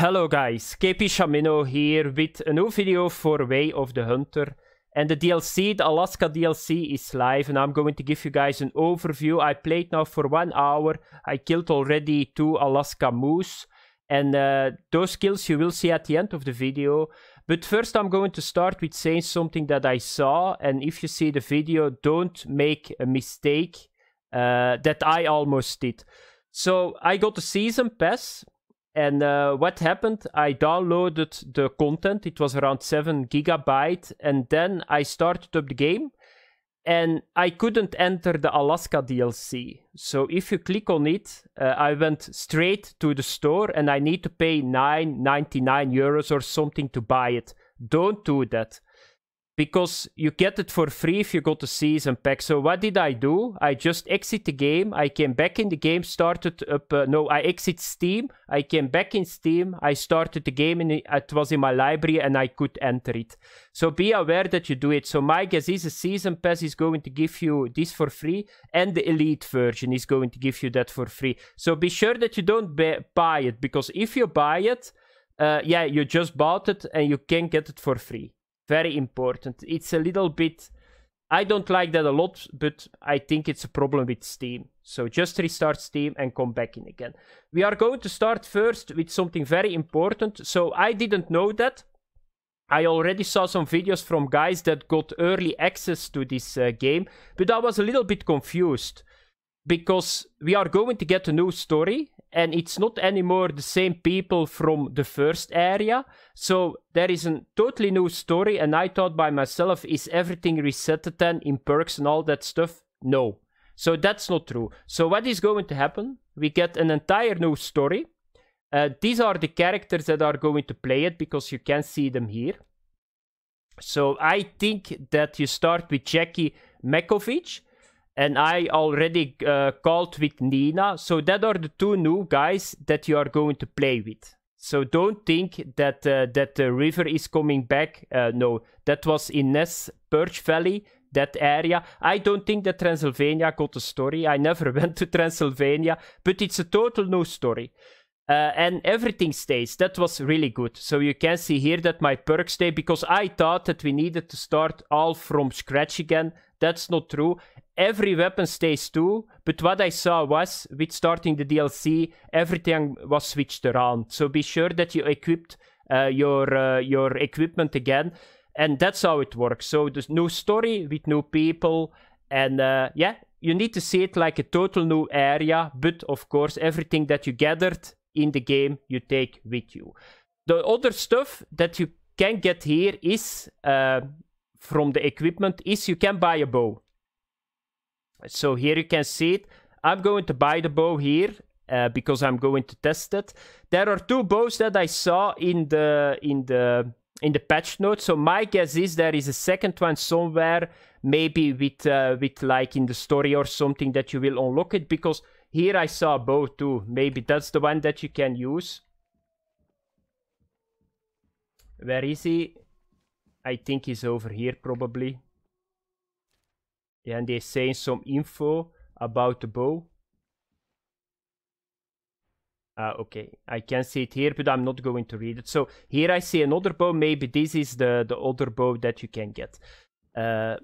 Hello guys, KP Shamino here with a new video for Way of the Hunter. And the DLC, the Alaska DLC is live and I'm going to give you guys an overview. I played now for one hour. I killed already two Alaska moose. And uh, those kills you will see at the end of the video. But first I'm going to start with saying something that I saw. And if you see the video, don't make a mistake uh, that I almost did. So I got the season pass and uh, what happened? I downloaded the content. It was around seven gigabyte, and then I started up the game, and I couldn't enter the Alaska DLC. So if you click on it, uh, I went straight to the store, and I need to pay nine ninety nine euros or something to buy it. Don't do that because you get it for free if you go to season pack. So what did I do? I just exit the game. I came back in the game, started up. Uh, no, I exit Steam. I came back in Steam. I started the game, and uh, it was in my library, and I could enter it. So be aware that you do it. So my guess is a season pass is going to give you this for free, and the elite version is going to give you that for free. So be sure that you don't buy it because if you buy it, uh, yeah, you just bought it and you can get it for free very important. It's a little bit. I don't like that a lot, but I think it's a problem with Steam. So just restart Steam and come back in again. We are going to start first with something very important. So I didn't know that. I already saw some videos from guys that got early access to this uh, game, but I was a little bit confused because we are going to get a new story and it's not anymore the same people from the first area. So there is a totally new story, and I thought by myself, is everything reset then in perks and all that stuff? No. So that's not true. So what is going to happen? We get an entire new story. Uh, these are the characters that are going to play it because you can see them here. So I think that you start with Jackie Mekovic, and I already uh, called with Nina. So that are the two new guys that you are going to play with. So don't think that uh, that the river is coming back. Uh, no, that was in Ness Perch Valley, that area. I don't think that Transylvania got a story. I never went to Transylvania, but it's a total new story. Uh, and everything stays. That was really good. So you can see here that my perks stay because I thought that we needed to start all from scratch again that's not true. Every weapon stays too, but what I saw was, with starting the DLC, everything was switched around. So be sure that you equipped uh, your uh, your equipment again, and that's how it works. So there's new story with new people, and uh, yeah, you need to see it like a total new area. But of course, everything that you gathered in the game, you take with you. The other stuff that you can get here is uh, from the equipment is you can buy a bow. So here you can see it. I'm going to buy the bow here uh, because I'm going to test it. There are two bows that I saw in the in the in the patch notes. So my guess is there is a second one somewhere, maybe with uh, with like in the story or something that you will unlock it because here I saw a bow too. Maybe that's the one that you can use. Where is he? I think he's over here probably. and they're saying some info about the bow. Uh, okay, I can see it here, but I'm not going to read it. So here I see another bow. Maybe this is the, the other bow that you can get uh,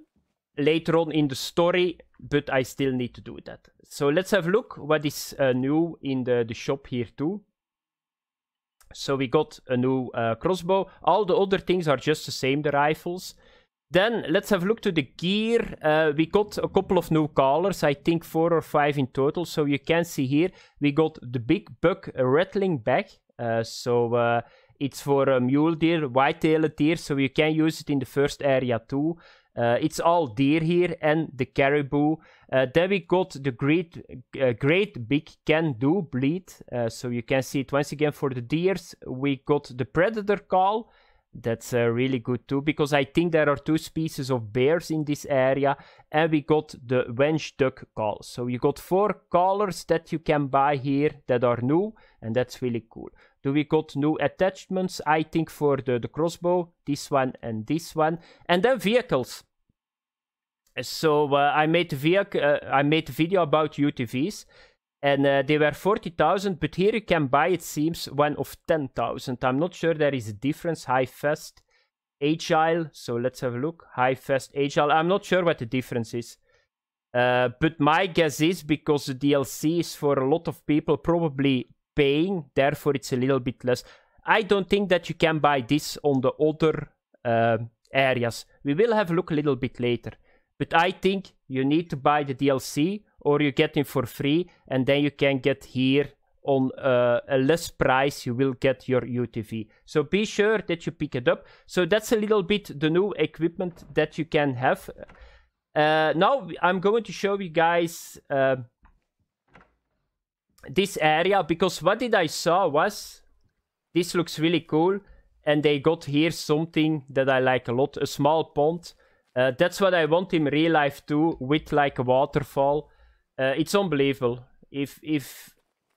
later on in the story, but I still need to do that. So let's have a look what is uh, new in the, the shop here too. So we got a new uh, crossbow. All the other things are just the same, the rifles. Then let's have a look to the gear. Uh, we got a couple of new colors, I think four or five in total. So you can see here, we got the big buck rattling bag. Uh, so uh, it's for a mule deer, white-tailed deer. So you can use it in the first area too. Uh, it's all deer here and the caribou. Uh, then we got the great, uh, great big can do bleed. Uh, so you can see it once again for the deers. We got the predator call that's uh, really good too because I think there are two species of bears in this area and we got the wench duck call. So you got four collars that you can buy here that are new and that's really cool. Do we got new attachments? I think for the, the crossbow, this one and this one. And then vehicles. So uh, I made vehicle, uh, I made video about UTVs and uh, eh, they were 40,000, but here you can buy, it seems, one of 10,000. I'm not sure there is a difference. High Fest, Agile. So let's have a look. High Fest, Agile. I'm not sure what the difference is. Uh, but my guess is because the DLC is for a lot of people probably paying, therefore it's a little bit less. I don't think that you can buy this on the other uh, areas. We will have a look a little bit later. But I think you need to buy the DLC or you get him for free and then you can get here on uh, a less price you will get your UTV. So be sure that you pick it up. So that's a little bit the new equipment that you can have. Uh, now I'm going to show you guys uh, this area because what did I saw was this looks really cool and they got here something that I like a lot, a small pond. Uh, that's what I want in real life too with like a waterfall. Uh, it's unbelievable. If if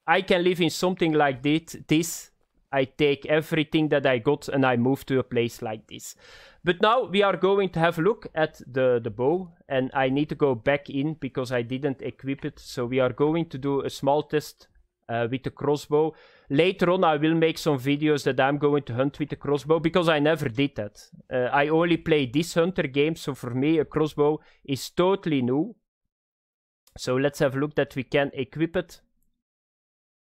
I can live in something like this, this I take everything that I got and I move to a place like this. But now we are going to have a look at the, the bow and I need to go back in because I didn't equip it. So we are going to do a small test uh, with the crossbow. Later on I will make some videos that I'm going to hunt with the crossbow because I never did that. Uh, I only play this hunter game so for me a crossbow is totally new. So let's have a look that we can equip it.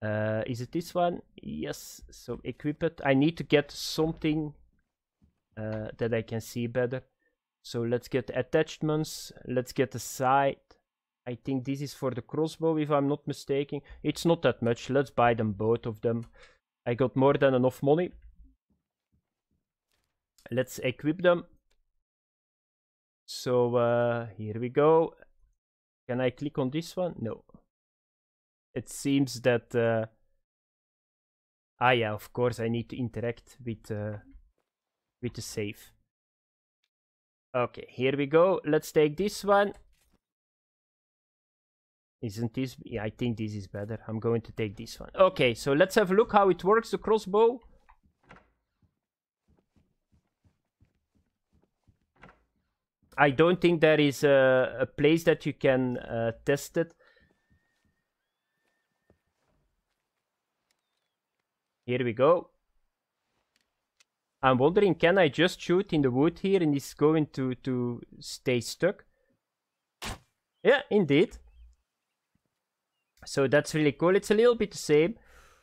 Uh, is it this one? Yes, so equip it. I need to get something uh, that I can see better. So let's get attachments. Let's get the sight. I think this is for the crossbow if I'm not mistaken. It's not that much. Let's buy them both of them. I got more than enough money. Let's equip them. So uh, here we go. Can I click on this one? No. It seems that... Uh... Ah yeah, of course I need to interact with, uh... with the save. Okay, here we go. Let's take this one. Isn't this... Yeah, I think this is better. I'm going to take this one. Okay, so let's have a look how it works, the crossbow. I don't think there is a, a place that you can uh, test it. Here we go. I'm wondering, can I just shoot in the wood here and it's going to, to stay stuck? Yeah, indeed. So that's really cool. It's a little bit the same,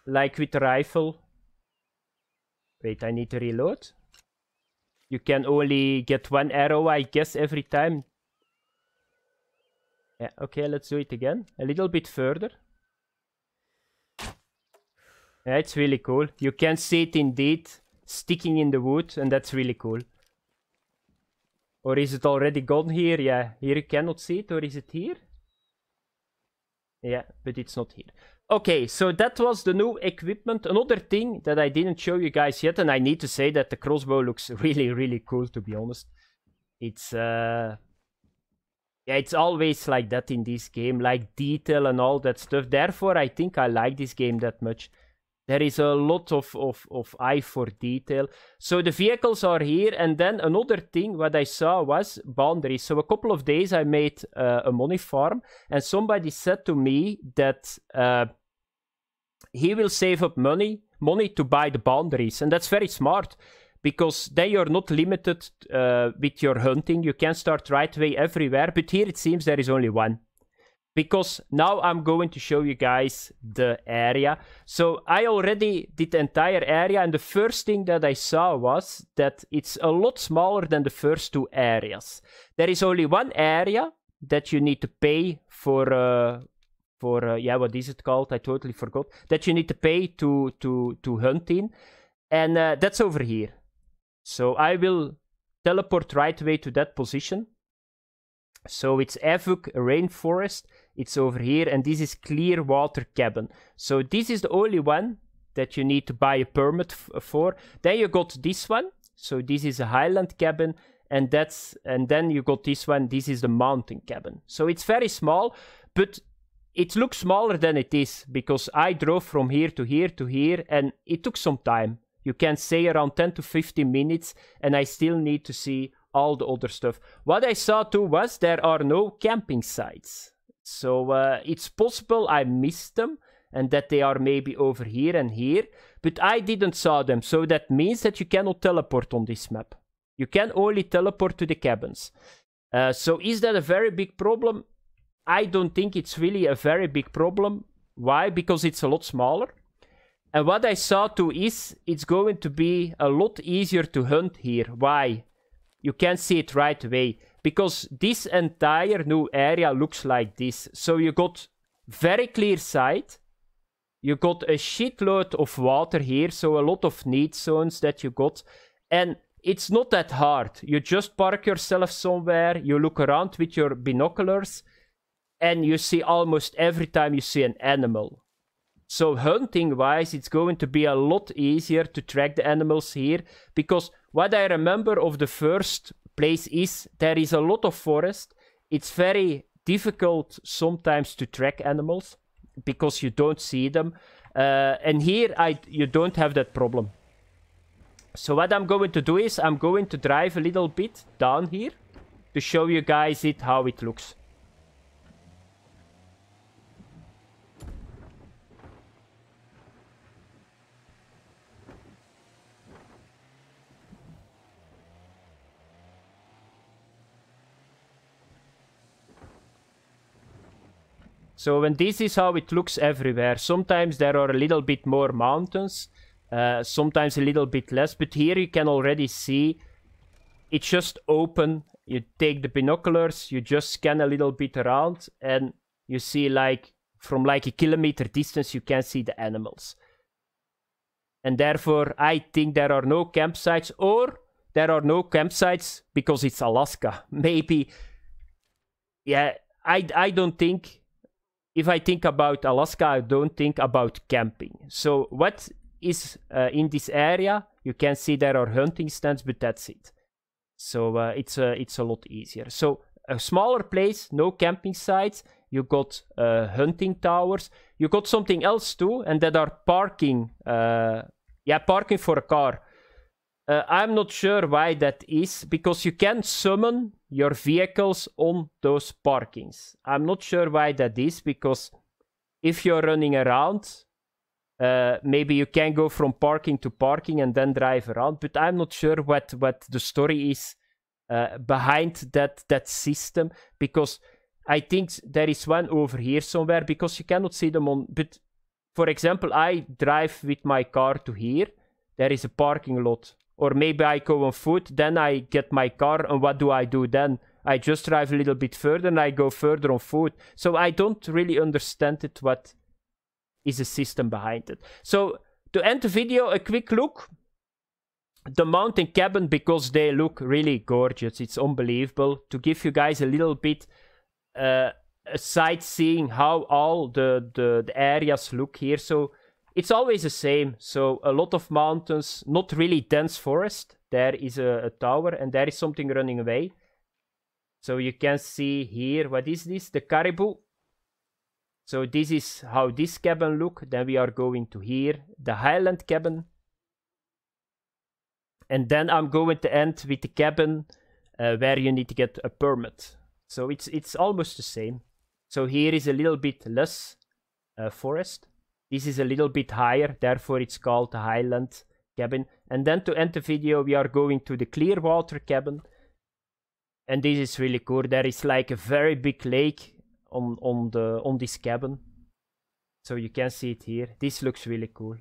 like with the rifle. Wait, I need to reload. You can only get one arrow, I guess, every time. Yeah, okay, let's do it again. A little bit further. Yeah, it's really cool. You can see it indeed sticking in the wood, and that's really cool. Or is it already gone here? Yeah, here you cannot see it, or is it here? Yeah, but it's not here. Okay, so that was the new equipment. Another thing that I didn't show you guys yet, and I need to say that the crossbow looks really, really cool, to be honest. It's, uh... Yeah, it's always like that in this game, like detail and all that stuff. Therefore, I think I like this game that much. There is a lot of, of, of eye for detail. So the vehicles are here. And then another thing what I saw was boundaries. So a couple of days I made uh, a money farm. And somebody said to me that... Uh, he will save up money money to buy the boundaries, and that's very smart because they are not limited uh, with your hunting. You can start right away everywhere, but here it seems there is only one. Because now I'm going to show you guys the area. So I already did the entire area and the first thing that I saw was that it's a lot smaller than the first two areas. There is only one area that you need to pay for, uh, for uh, eh, yeah, what is it called? I totally forgot that you need to pay to to to hunt in, and uh, that's over here. So I will teleport right away to that position. So it's Avuk Rainforest. It's over here, and this is Clearwater Cabin. So this is the only one that you need to buy a permit for. Then you got this one. So this is a Highland Cabin, and that's and then you got this one. This is the Mountain Cabin. So it's very small, but it looks smaller than it is because I drove from here to here to here and it took some time. You can say around 10 to 15 minutes and I still need to see all the other stuff. What I saw too was there are no camping sites. So uh, it's possible I missed them and that they are maybe over here and here, but I didn't saw them. So that means that you cannot teleport on this map. You can only teleport to the cabins. Uh, so is that a very big problem? I don't think it's really a very big problem. Why? Because it's a lot smaller. And what I saw too is it's going to be a lot easier to hunt here. Why? You can see it right away. Because this entire new area looks like this. So you got very clear sight. You got a shitload of water here. So a lot of need zones that you got. And it's not that hard. You just park yourself somewhere. You look around with your binoculars and you see almost every time you see an animal. So hunting-wise, it's going to be a lot easier to track the animals here, because what I remember of the first place is there is a lot of forest. It's very difficult sometimes to track animals because you don't see them. Uh, and here I you don't have that problem. So what I'm going to do is I'm going to drive a little bit down here to show you guys it how it looks. So when this is how it looks everywhere. Sometimes there are a little bit more mountains, uh, sometimes a little bit less, but here you can already see it's just open. You take the binoculars, you just scan a little bit around, and you see like from like a kilometer distance you can see the animals. And therefore, I think there are no campsites, or there are no campsites because it's Alaska. Maybe, yeah, I I don't think if I think about Alaska, I don't think about camping. So what is uh, in this area? You can see there are hunting stands, but that's it. So uh, it's a uh, it's a lot easier. So a smaller place, no camping sites. You got uh, hunting towers. You got something else too, and that are parking. Uh, yeah, parking for a car. Uh, I'm not sure why that is, because you can summon your vehicles on those parkings. I'm not sure why that is, because if you're running around, uh, maybe you can go from parking to parking and then drive around, but I'm not sure what, what the story is uh, behind that, that system, because I think there is one over here somewhere, because you cannot see them on... But, for example, I drive with my car to here. There is a parking lot or maybe I go on foot, then I get my car, and what do I do then? I just drive a little bit further and I go further on foot. So I don't really understand it, what is the system behind it. So to end the video, a quick look. The mountain cabin, because they look really gorgeous, it's unbelievable. To give you guys a little bit uh, a sightseeing how all the, the, the areas look here. So it's always the same. So a lot of mountains, not really dense forest. There is a, a, tower and there is something running away. So you can see here, what is this? The caribou. So this is how this cabin look. Then we are going to here, the highland cabin. And then I'm going to end with the cabin uh, where you need to get a permit. So it's, it's almost the same. So here is a little bit less uh, forest. This is a little bit higher, therefore it's called the Highland cabin. And then to end the video, we are going to the Clearwater cabin. And this is really cool. There is like a very big lake on, on, the, on this cabin. So you can see it here. This looks really cool.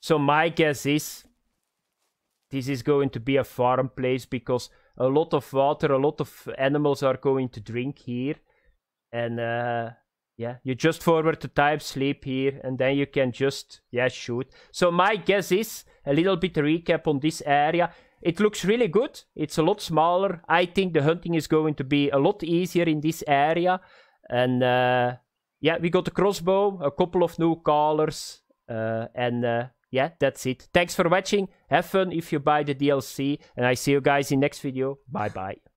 So my guess is this is going to be a farm place because a lot of water, a lot of animals are going to drink here. And uh, yeah you just forward to type sleep here and then you can just yeah shoot so my guess is a little bit recap on this area it looks really good it's a lot smaller i think the hunting is going to be a lot easier in this area and uh, yeah we got a crossbow a couple of new colors uh, and uh, yeah that's it thanks for watching have fun if you buy the dlc and i see you guys in next video bye bye